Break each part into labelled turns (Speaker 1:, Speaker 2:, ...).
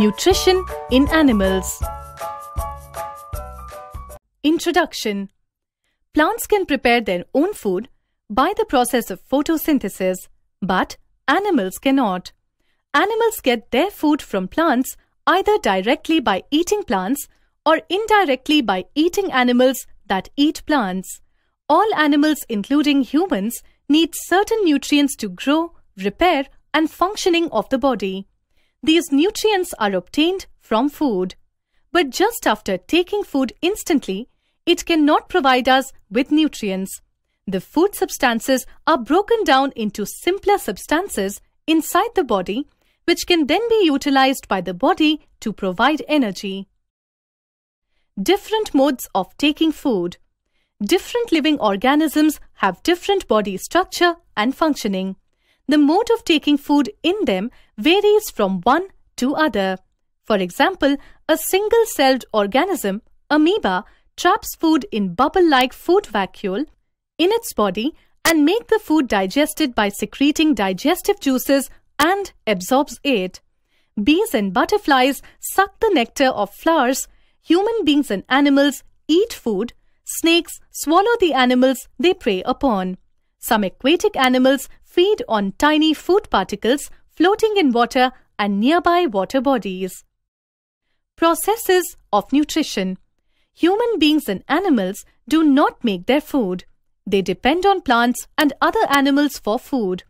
Speaker 1: Nutrition in Animals Introduction Plants can prepare their own food by the process of photosynthesis, but animals cannot. Animals get their food from plants either directly by eating plants or indirectly by eating animals that eat plants. All animals, including humans, need certain nutrients to grow, repair, and functioning of the body. These nutrients are obtained from food. But just after taking food instantly, it cannot provide us with nutrients. The food substances are broken down into simpler substances inside the body, which can then be utilized by the body to provide energy. Different modes of taking food. Different living organisms have different body structure and functioning the mode of taking food in them varies from one to other. For example, a single-celled organism, amoeba, traps food in bubble-like food vacuole in its body and make the food digested by secreting digestive juices and absorbs it. Bees and butterflies suck the nectar of flowers. Human beings and animals eat food. Snakes swallow the animals they prey upon. Some aquatic animals feed on tiny food particles floating in water and nearby water bodies. Processes of nutrition Human beings and animals do not make their food. They depend on plants and other animals for food.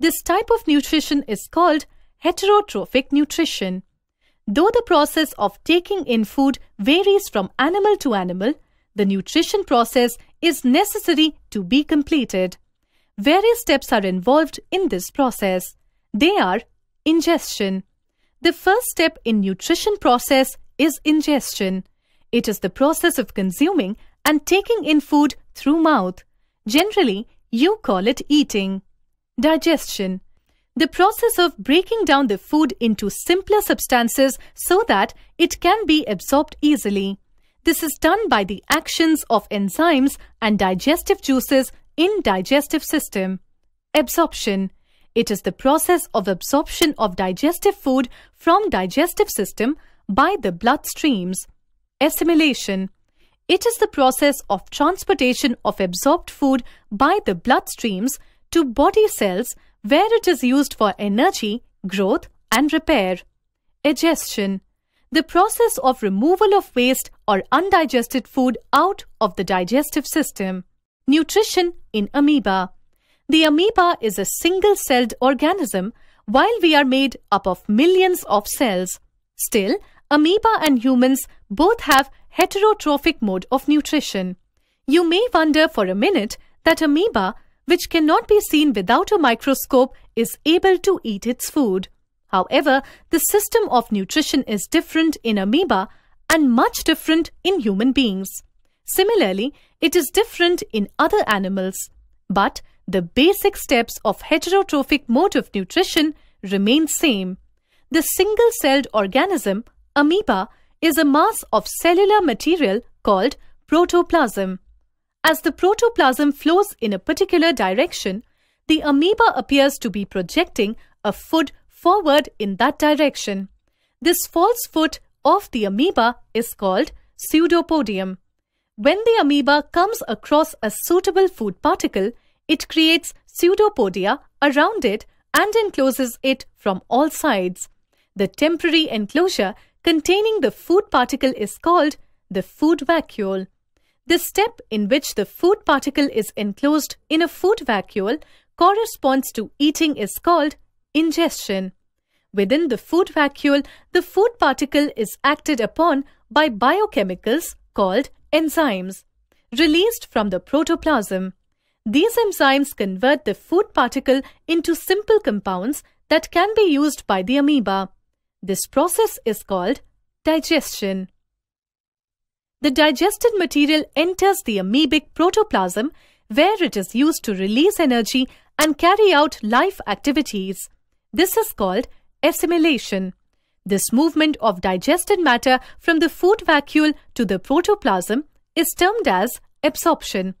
Speaker 1: This type of nutrition is called heterotrophic nutrition. Though the process of taking in food varies from animal to animal, the nutrition process is necessary to be completed. Various steps are involved in this process. They are ingestion. The first step in nutrition process is ingestion. It is the process of consuming and taking in food through mouth. Generally, you call it eating. Digestion. The process of breaking down the food into simpler substances so that it can be absorbed easily. This is done by the actions of enzymes and digestive juices in digestive system, absorption. It is the process of absorption of digestive food from digestive system by the blood streams. Assimilation. It is the process of transportation of absorbed food by the blood streams to body cells where it is used for energy, growth and repair. Digestion. The process of removal of waste or undigested food out of the digestive system. Nutrition in amoeba. The amoeba is a single-celled organism while we are made up of millions of cells. Still, amoeba and humans both have heterotrophic mode of nutrition. You may wonder for a minute that amoeba, which cannot be seen without a microscope, is able to eat its food. However, the system of nutrition is different in amoeba and much different in human beings. Similarly, it is different in other animals, but the basic steps of heterotrophic mode of nutrition remain same. The single-celled organism, amoeba, is a mass of cellular material called protoplasm. As the protoplasm flows in a particular direction, the amoeba appears to be projecting a foot forward in that direction. This false foot of the amoeba is called pseudopodium. When the amoeba comes across a suitable food particle, it creates pseudopodia around it and encloses it from all sides. The temporary enclosure containing the food particle is called the food vacuole. The step in which the food particle is enclosed in a food vacuole corresponds to eating is called ingestion. Within the food vacuole, the food particle is acted upon by biochemicals called enzymes released from the protoplasm. These enzymes convert the food particle into simple compounds that can be used by the amoeba. This process is called digestion. The digested material enters the amoebic protoplasm where it is used to release energy and carry out life activities. This is called assimilation. This movement of digested matter from the food vacuole to the protoplasm is termed as absorption.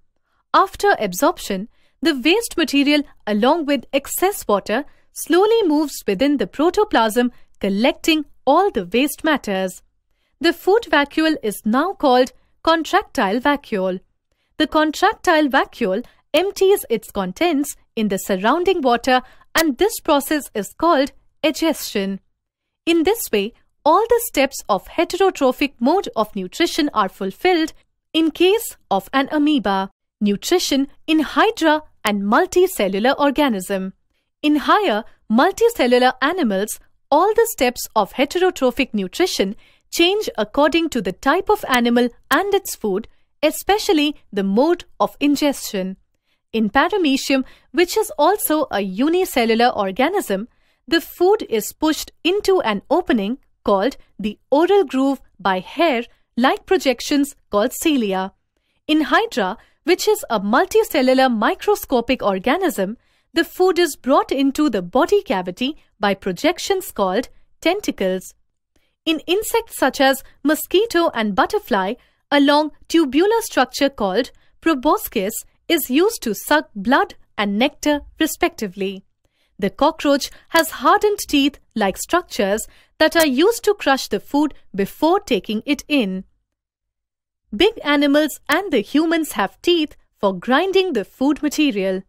Speaker 1: After absorption, the waste material along with excess water slowly moves within the protoplasm collecting all the waste matters. The food vacuole is now called contractile vacuole. The contractile vacuole empties its contents in the surrounding water and this process is called egestion. In this way, all the steps of heterotrophic mode of nutrition are fulfilled in case of an amoeba, nutrition in hydra and multicellular organism. In higher multicellular animals, all the steps of heterotrophic nutrition change according to the type of animal and its food, especially the mode of ingestion. In paramecium, which is also a unicellular organism, the food is pushed into an opening called the oral groove by hair like projections called cilia. In Hydra, which is a multicellular microscopic organism, the food is brought into the body cavity by projections called tentacles. In insects such as mosquito and butterfly, a long tubular structure called proboscis is used to suck blood and nectar respectively. The cockroach has hardened teeth like structures that are used to crush the food before taking it in. Big animals and the humans have teeth for grinding the food material.